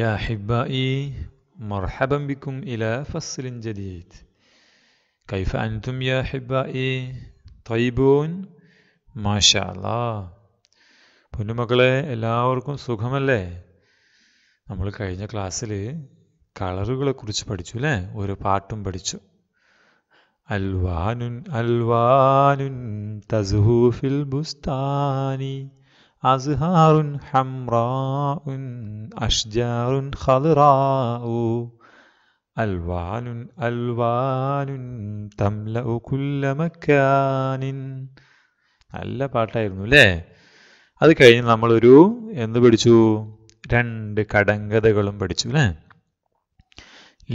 يا أحبائي مرحبا بكم إلى فصل جديد كيف أنتم يا أحبائي طيبون ما شاء الله പൊന്നുമക്കളെ എല്ലാവർക്കും സുഖമല്ലേ നമ്മൾ കഴിഞ്ഞ ക്ലാസ്സിൽ കളറുകളെ കുറിച്ച് പഠിച്ചു അല്ലേ ഒരു പാട്ടും പഠിച്ചു അൽവാനുൻ അൽവാനുൻ തസുഹൂഫിൽ ബുസ്താനി അസ്ഹാറുൻ ഹംറാഉൻ അഷ്ജാറുൻ ഖളറാഉ അൽവാനുൻ അൽവാനുൻ തംലഉ കുല്ല മക്കാനിൻ നല്ല പാട്ടായിരുന്നു അല്ലേ അത് കഴിഞ്ഞ് നമ്മളൊരു എന്ത് പഠിച്ചു രണ്ട് കടങ്കഥകളും പഠിച്ചു അല്ലേ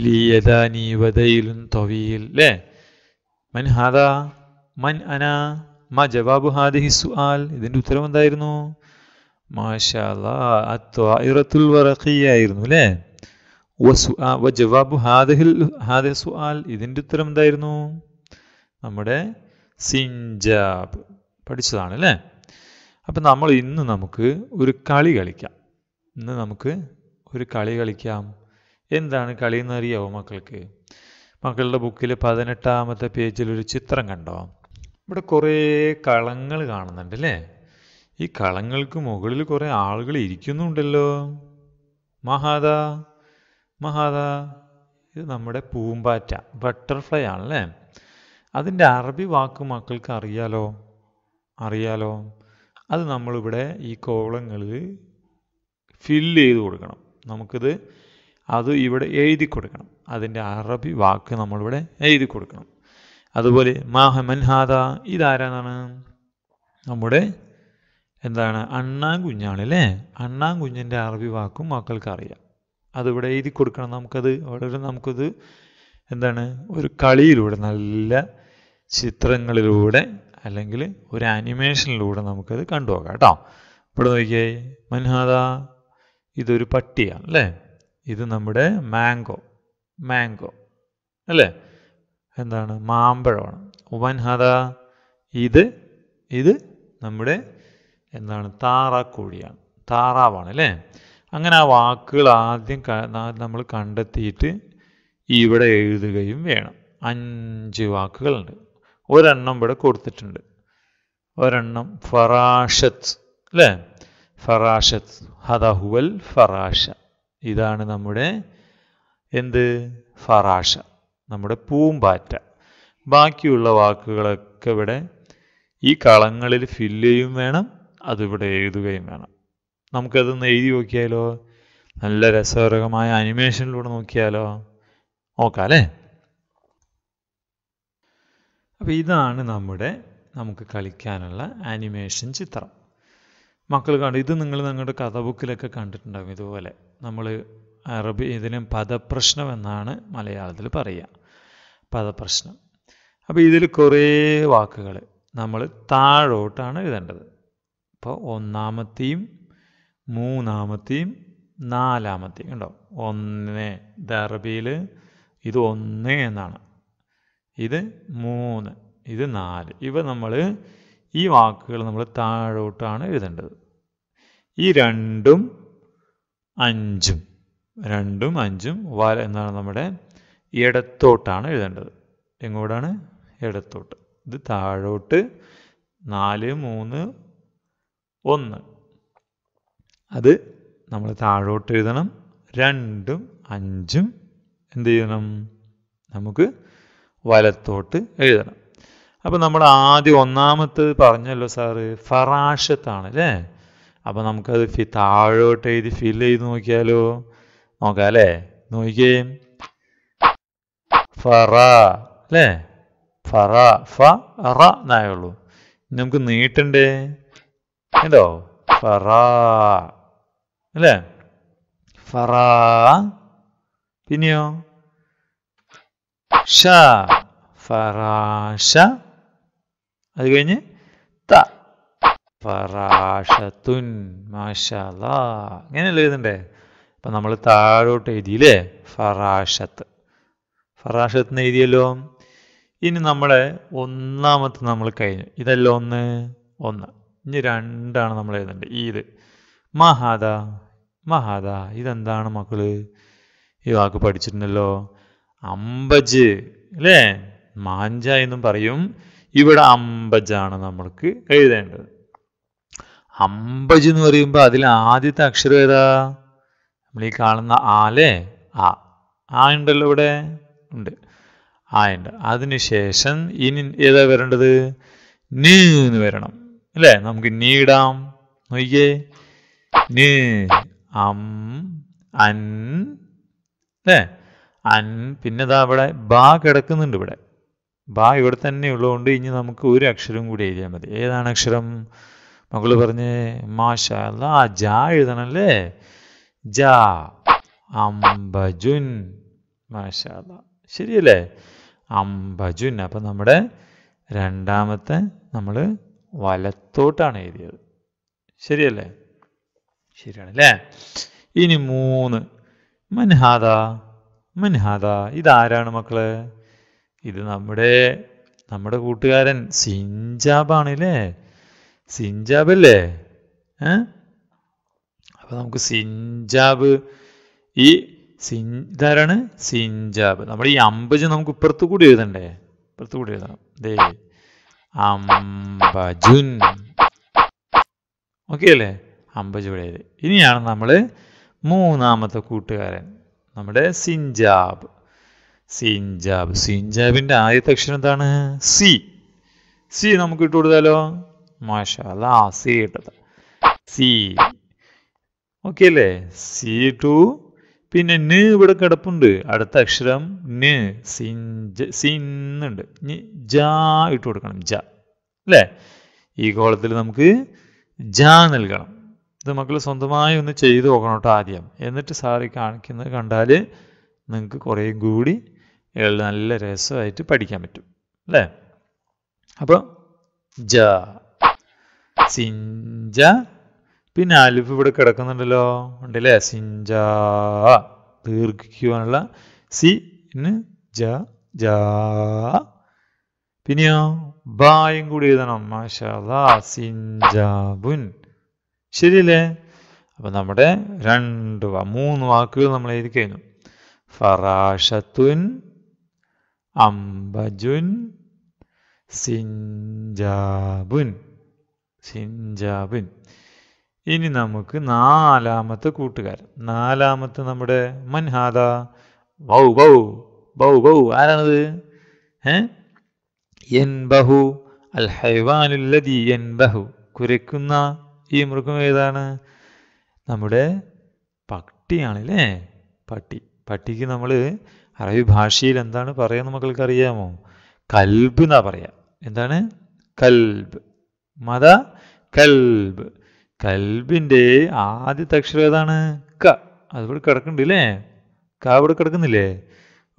ലീയത നീവതയിലും തൊവിയിൽ അല്ലേ മൻ ഹാദാ മൻ അന മാ ജവാബു ഹാദിഹി സുആൽ ഇതിൻ്റെ ഉത്തരം എന്തായിരുന്നു മാഷാത്തുൽ വറഖിയായിരുന്നു അല്ലേ വ ജവാബു ഹാദിഹിൽ ഹാദി സുആൽ ഇതിൻ്റെ ഉത്തരം എന്തായിരുന്നു നമ്മുടെ സിഞ്ചാബ് പഠിച്ചതാണ് അല്ലേ അപ്പം നമ്മൾ ഇന്ന് നമുക്ക് ഒരു കളി കളിക്കാം ഇന്ന് നമുക്ക് ഒരു കളി കളിക്കാം എന്താണ് കളി എന്നറിയാവോ മക്കൾക്ക് മക്കളുടെ ബുക്കിൽ പതിനെട്ടാമത്തെ പേജിൽ ഒരു ചിത്രം കണ്ടോ ഇവിടെ കുറേ കളങ്ങൾ കാണുന്നുണ്ട് അല്ലേ ഈ കളങ്ങൾക്ക് മുകളിൽ കുറേ ആളുകൾ ഇരിക്കുന്നുണ്ടല്ലോ മഹാദാ മഹാദാ ഇത് നമ്മുടെ പൂമ്പാറ്റ ബട്ടർഫ്ലൈ ആണല്ലേ അതിൻ്റെ അറബി വാക്ക് മക്കൾക്ക് അറിയാലോ അറിയാലോ അത് നമ്മളിവിടെ ഈ കോളങ്ങളിൽ ഫില്ല് ചെയ്ത് കൊടുക്കണം നമുക്കിത് അത് ഇവിടെ എഴുതി കൊടുക്കണം അതിൻ്റെ അറബി വാക്ക് നമ്മളിവിടെ എഴുതി കൊടുക്കണം അതുപോലെ മാഹ മൻഹാദ ഇതാരാന്നാണ് നമ്മുടെ എന്താണ് അണ്ണാൻ കുഞ്ഞാണ് അല്ലേ അണ്ണാൻ കുഞ്ഞിൻ്റെ അറബി വാക്കും മക്കൾക്ക് അറിയാം അതിവിടെ എഴുതി കൊടുക്കണം നമുക്കത് വളരെ നമുക്കത് എന്താണ് ഒരു കളിയിലൂടെ നല്ല ചിത്രങ്ങളിലൂടെ അല്ലെങ്കിൽ ഒരു ആനിമേഷനിലൂടെ നമുക്കത് കണ്ടുപോകാം കേട്ടോ ഇവിടെ നോക്കിയേ മൻഹാദ ഇതൊരു പട്ടിയാണ് അല്ലേ ഇത് നമ്മുടെ മാംഗോ മാംഗോ അല്ലേ എന്താണ് മാമ്പഴമാണ് ഹദ ഇത് ഇത് നമ്മുടെ എന്താണ് താറാക്കോഴിയാണ് താറാവാണ് അല്ലേ അങ്ങനെ ആ വാക്കുകൾ ആദ്യം നമ്മൾ കണ്ടെത്തിയിട്ട് ഇവിടെ എഴുതുകയും വേണം അഞ്ച് വാക്കുകളുണ്ട് ഒരെണ്ണം ഇവിടെ കൊടുത്തിട്ടുണ്ട് ഒരെണ്ണം ഫറാഷത്ത് അല്ലേ ഫറാഷത്ത് ഹദഹുവൽ ഫറാഷ ഇതാണ് നമ്മുടെ എന്ത് ഫറാഷ നമ്മുടെ പൂമ്പാറ്റ ബാക്കിയുള്ള വാക്കുകളൊക്കെ ഇവിടെ ഈ കളങ്ങളിൽ ഫില്ല് ചെയ്യും വേണം അതിവിടെ എഴുതുകയും വേണം നമുക്കതൊന്ന് എഴുതി നോക്കിയാലോ നല്ല രസകരമായ അനിമേഷനിലൂടെ നോക്കിയാലോ നോക്കാം അല്ലേ അപ്പോൾ ഇതാണ് നമ്മുടെ നമുക്ക് കളിക്കാനുള്ള ആനിമേഷൻ ചിത്രം മക്കൾ കണ്ടു ഇത് നിങ്ങൾ നിങ്ങളുടെ കഥ ബുക്കിലൊക്കെ കണ്ടിട്ടുണ്ടാകും ഇതുപോലെ നമ്മൾ അറബി ഇതിനും പദപ്രശ്നം എന്നാണ് മലയാളത്തിൽ പറയുക പദപ്രശ്നം അപ്പോൾ ഇതിൽ കുറേ വാക്കുകൾ നമ്മൾ താഴോട്ടാണ് എഴുതേണ്ടത് അപ്പോൾ ഒന്നാമത്തെയും മൂന്നാമത്തെയും നാലാമത്തെയും കണ്ടോ ഒന്ന് ദർബിയിൽ ഇത് ഒന്ന് എന്നാണ് ഇത് മൂന്ന് ഇത് നാല് ഇവ നമ്മൾ ഈ വാക്കുകൾ നമ്മൾ താഴോട്ടാണ് എഴുതേണ്ടത് ഈ രണ്ടും അഞ്ചും രണ്ടും അഞ്ചും വര എന്നാണ് നമ്മുടെ ഇടത്തോട്ടാണ് എഴുതേണ്ടത് എങ്ങോട്ടാണ് ഇടത്തോട്ട് ഇത് താഴോട്ട് നാല് മൂന്ന് ഒന്ന് അത് നമ്മൾ താഴോട്ട് എഴുതണം രണ്ടും അഞ്ചും എന്ത് ചെയ്യണം നമുക്ക് വലത്തോട്ട് എഴുതണം അപ്പോൾ നമ്മൾ ആദ്യം ഒന്നാമത്തെ പറഞ്ഞല്ലോ സാറ് ഫറാഷത്താണ് അല്ലേ അപ്പോൾ നമുക്കത് താഴോട്ട് എഴുതി ഫിൽ ചെയ്ത് നോക്കിയാലോ നോക്കാം അല്ലേ നോക്കിയേ ഫറ അല്ലേ ഫറ ഫ റ എന്നായുള്ളൂ നമുക്ക് നീട്ടണ്ടേ എന്തോ ഫറ അല്ലേ ഫറ പിന്നെയോ ഷ ഫറാഷ അത് കഴിഞ്ഞ് ത ഫറാഷത്തുൻ മാഷാല ഇങ്ങനെയല്ലേ എഴുതണ്ടേ അപ്പം നമ്മൾ താഴോട്ട് എഴുതിയില്ലേ ഫറാഷത്ത് ഫറാഷത്തിന് എഴുതിയല്ലോ ഇനി നമ്മളെ ഒന്നാമത്തെ നമ്മൾ കഴിഞ്ഞു ഇതല്ലോ ഒന്ന് ഒന്ന് ഇനി രണ്ടാണ് നമ്മൾ എഴുതേണ്ടത് ഇത് മഹാദ മഹാദ ഇതെന്താണ് മക്കള് ഈ വാക്ക് പഠിച്ചിട്ടുണ്ടല്ലോ അമ്പജ് അല്ലേ മാഞ്ച എന്നും പറയും ഇവിടെ അമ്പജാണ് നമ്മൾക്ക് എഴുതേണ്ടത് അമ്പജ് എന്ന് പറയുമ്പോൾ അതിൽ ആദ്യത്തെ അക്ഷരം ഏതാ നമ്മൾ ഈ കാണുന്ന ആലേ ആ ആ ഉണ്ടല്ലോ ഇവിടെ ഉണ്ട് ആയുണ്ട് അതിനുശേഷം ഇനി ഏതാ വരേണ്ടത് നീ എന്ന് വരണം അല്ലേ നമുക്ക് നീടാം നോക്കിയേ നീ അം അൻ അല്ലേ അൻ പിന്നെ ഇവിടെ ബാ കിടക്കുന്നുണ്ട് ഇവിടെ ബാ ഇവിടെ തന്നെ ഉള്ളതുകൊണ്ട് ഇനി നമുക്ക് ഒരു അക്ഷരം കൂടി എഴുതിയാൽ മതി ഏതാണ് അക്ഷരം മകൾ പറഞ്ഞ് മാഷല്ല ആ ജാ അല്ലേ ജാ അംബജുൻ മാഷാല്ല ശരിയല്ലേ അംബജുൻ അപ്പം നമ്മുടെ രണ്ടാമത്തെ നമ്മൾ വലത്തോട്ടാണ് എഴുതിയത് ശരിയല്ലേ ശരിയാണല്ലേ ഇനി മൂന്ന് മൻഹാദ മൻഹാദ ഇതാരാണ് മക്കള് ഇത് നമ്മുടെ നമ്മുടെ കൂട്ടുകാരൻ സിഞ്ചാബാണ് അല്ലേ സിഞ്ചാബ് അല്ലേ ഏ അപ്പം നമുക്ക് സിഞ്ചാബ് ഈ ഇതാരാണ് സിഞ്ചാബ് നമ്മൾ ഈ അമ്പജ് നമുക്ക് ഇപ്പുറത്തു കൂടി എഴുതണ്ടേ ഇപ്പുറത്തു കൂടി എഴുതണം ദേ അമ്പജുൻ ഓക്കെ അല്ലേ അമ്പജുടെ ഇനിയാണ് നമ്മൾ മൂന്നാമത്തെ കൂട്ടുകാരൻ നമ്മുടെ സിഞ്ചാബ് സിഞ്ചാബ് സിഞ്ചാബിൻ്റെ ആദ്യത്തെ അക്ഷരം എന്താണ് സി സി നമുക്ക് ഇട്ട് കൊടുത്താലോ മാഷാല സി ഇട്ടത് സി ഓക്കെ അല്ലേ സി ടു പിന്നെ ന് ഇവിടെ കിടപ്പുണ്ട് അടുത്ത അക്ഷരം ന് സിന്നുണ്ട് ഇനി ജ ഇട്ട് കൊടുക്കണം ജ അല്ലേ ഈ കോളത്തിൽ നമുക്ക് ജാ നൽകണം ഇത് മക്കൾ സ്വന്തമായി ഒന്ന് ചെയ്ത് നോക്കണം കേട്ടോ ആദ്യം എന്നിട്ട് സാറി കാണിക്കുന്നത് കണ്ടാൽ നിങ്ങൾക്ക് കുറേ കൂടി നല്ല രസമായിട്ട് പഠിക്കാൻ പറ്റും അല്ലേ അപ്പോൾ ജ സിഞ്ച പിന്നെ അലിഫ് ഇവിടെ കിടക്കുന്നുണ്ടല്ലോ ഉണ്ടല്ലേ സിഞ്ച ദീർഘിക്കുവാനുള്ള സി ജ ജ പിന്നെയോ ബായും കൂടി എഴുതണം മാഷാ ശരിയല്ലേ അപ്പം നമ്മുടെ രണ്ട് മൂന്ന് വാക്കുകൾ നമ്മൾ എഴുതി കഴിഞ്ഞു ഫറാഷത്തുൻ അംബജുൻ സിഞ്ചാബുൻ സിഞ്ചാബുൻ ഇനി നമുക്ക് നാലാമത്തെ കൂട്ടുകാരൻ നാലാമത്തെ നമ്മുടെ മൻഹാദ ബൗ ബൗ ബൗ ബൗ ആരാണത് എൻ ബഹു അൽ ഹൈവാനുല്ലതി എൻ ബഹു കുരയ്ക്കുന്ന ഈ മൃഗം ഏതാണ് നമ്മുടെ പട്ടിയാണല്ലേ പട്ടി പട്ടിക്ക് നമ്മൾ അറബി ഭാഷയിൽ എന്താണ് പറയുന്നത് മക്കൾക്ക് അറിയാമോ കൽബ് എന്നാ പറയാ എന്താണ് കൽബ് മത കൽബ് കൽബിൻ്റെ ആദ്യത്തെ അക്ഷരം ഏതാണ് ക അതിവിടെ കിടക്കുന്നുണ്ട് അല്ലേ ക അവിടെ കിടക്കുന്നില്ലേ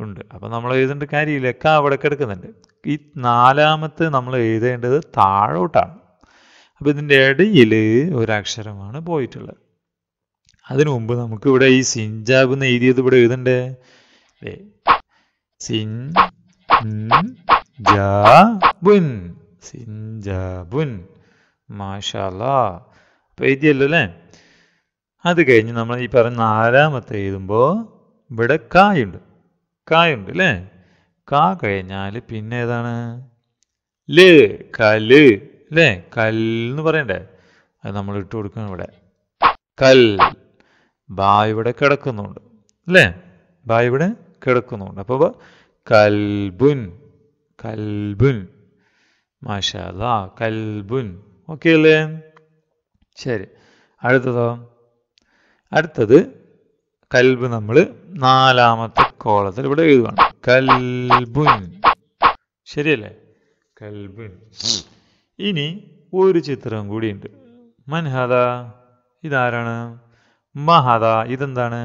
ഉണ്ട് അപ്പം നമ്മൾ എഴുതേണ്ട കാര്യമില്ല ക അവിടെ കിടക്കുന്നുണ്ട് ഈ നാലാമത്തെ നമ്മൾ എഴുതേണ്ടത് താഴോട്ടാണ് അപ്പോൾ ഇതിൻ്റെ ഇടയിൽ ഒരക്ഷരമാണ് പോയിട്ടുള്ളത് അതിനു മുമ്പ് നമുക്ക് ഇവിടെ ഈ സിഞ്ചാബ് എന്ന് എഴുതിയത് ഇവിടെ എഴുതണ്ടേ അല്ലേ സിൻ ജാബുൻ സിഞ്ചാബുൻ മാഷാ എഴുതിയല്ലോ അല്ലേ അത് കഴിഞ്ഞ് നമ്മൾ ഈ പറഞ്ഞ നാലാമത്തെ എഴുതുമ്പോൾ ഇവിടെ കായുണ്ട് കായുണ്ട് അല്ലേ കാ കഴിഞ്ഞാൽ പിന്നെ ഏതാണ് ല് കല് അല്ലേ കല്ലെന്ന് പറയണ്ടേ അത് നമ്മൾ ഇട്ട് കൊടുക്കണം ഇവിടെ കൽ ബാ ഇവിടെ കിടക്കുന്നുണ്ട് അല്ലേ ബാ ഇവിടെ കിടക്കുന്നുണ്ട് അപ്പോൾ കൽബുൻ കൽബുൻ മാഷാ കൽബുൻ ഓക്കെ അല്ലേ ശരി അടുത്തതോ അടുത്തത് കൽബ് നമ്മൾ നാലാമത്തെ കോളത്തിൽ ഇവിടെ എഴുതുകയാണ് കൽബുൻ ശരിയല്ലേ കൽബുൻ ഇനി ഒരു ചിത്രം കൂടിയുണ്ട് മൻഹദ ഇതാരാണ് മഹദ ഇതെന്താണ്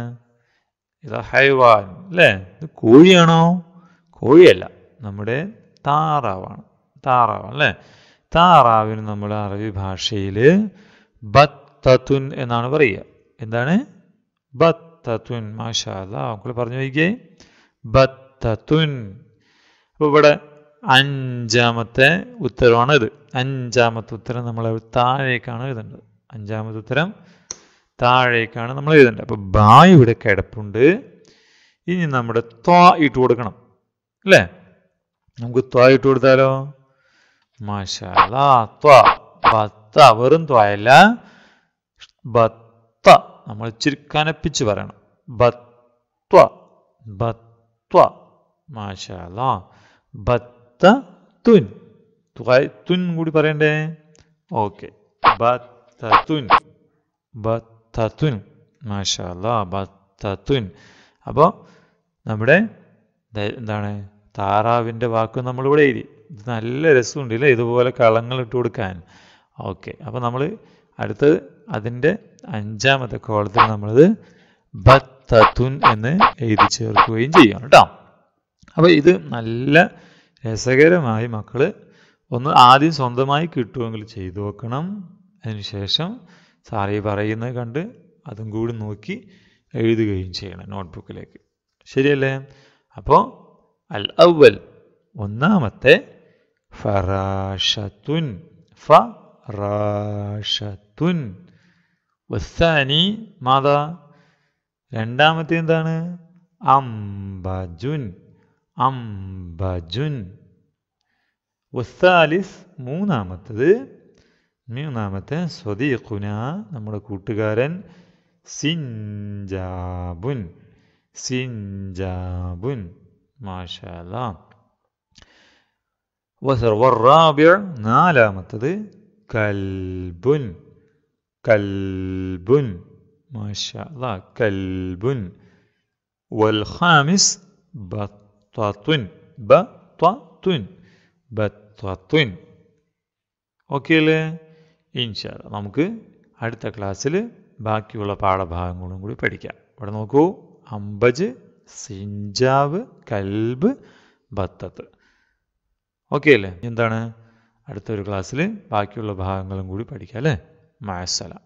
ഇതാ ഹൈവാൻ അല്ലേ ഇത് കോഴിയാണോ കോഴിയല്ല നമ്മുടെ താറാവാണ് താറാവാണ് അല്ലേ താറാവിന് നമ്മൾ അറബി ഭാഷയിൽ ബത്തത്തുൻ എന്നാണ് പറയുക എന്താണ് ബത്തത്തുൻ മാഷാല പറഞ്ഞു വയ്ക്കേ ബത്തുൻ അപ്പോൾ ഇവിടെ അഞ്ചാമത്തെ ഉത്തരമാണ് ഇത് അഞ്ചാമത്തെ ഉത്തരം നമ്മൾ താഴേക്കാണ് എഴുതേണ്ടത് അഞ്ചാമത്തെ ഉത്തരം താഴേക്കാണ് നമ്മൾ എഴുതേണ്ടത് അപ്പോൾ ബാ ഇവിടെ കിടപ്പുണ്ട് ഇനി നമ്മുടെ ത്വാ ഇട്ട് കൊടുക്കണം അല്ലേ നമുക്ക് ത്വാ ഇട്ട് കൊടുത്താലോ മാഷാല ത്വാ ബത്ത വെറും ത്വായല്ല ബത്ത നമ്മൾ ഇച്ചിരി കനപ്പിച്ച് പറയണം ബത്വ ബത്വ മാഷാല ബത്ത തുൻ തുൻ കൂടി പറയണ്ടേ ഓക്കെ ബത്തതുൻ ബത്തതുൻ മാഷാല ബത്തതുൻ അപ്പോൾ നമ്മുടെ എന്താണ് താറാവിൻ്റെ വാക്ക് നമ്മളിവിടെ എഴുതി ഇത് നല്ല രസമുണ്ടല്ലേ ഇതുപോലെ കളങ്ങൾ ഇട്ട് കൊടുക്കാൻ ഓക്കെ അപ്പോൾ നമ്മൾ അടുത്തത് അതിൻ്റെ അഞ്ചാമത്തെ കോളത്തിൽ നമ്മളത് ബത്തതുൻ എന്ന് എഴുതി ചേർക്കുകയും ചെയ്യണം കേട്ടോ അപ്പോൾ ഇത് നല്ല രസകരമായി മക്കൾ ഒന്ന് ആദ്യം സ്വന്തമായി കിട്ടുമെങ്കിൽ ചെയ്തു നോക്കണം അതിനുശേഷം സാറി പറയുന്നത് കണ്ട് അതും കൂടി നോക്കി എഴുതുകയും ചെയ്യണം നോട്ട്ബുക്കിലേക്ക് ശരിയല്ലേ അപ്പോൾ അൽ അവൽ ഒന്നാമത്തെ ഫറാഷത്തുൻ ഫ റാഷത്തുൻ വസ്സാനി മാതാ രണ്ടാമത്തെ എന്താണ് അംബജുൻ അംബജുൻ വസ്സാലിസ് മൂന്നാമത്തത് മൂന്നാമത്തെ സ്വദീഖുന നമ്മുടെ കൂട്ടുകാരൻ സിൻജാബുൻ സിൻജാബുൻ മാഷാല നാലാമത്തത് كلب كلب ما شاء الله كلب والخامس بطة بطة ബത്വത്വൻ ഓക്കെ അല്ലേ ഇൻഷാല്ല നമുക്ക് അടുത്ത ക്ലാസ്സിൽ ബാക്കിയുള്ള പാഠഭാഗങ്ങളും കൂടി പഠിക്കാം ഇവിടെ നോക്കൂ അമ്പജ് സിഞ്ചാവ് കൽബ് ബത്തത്ത് ഓക്കെ അല്ലേ എന്താണ് അടുത്തൊരു ക്ലാസ്സിൽ ബാക്കിയുള്ള ഭാഗങ്ങളും കൂടി പഠിക്കാം അല്ലേ മായസലാം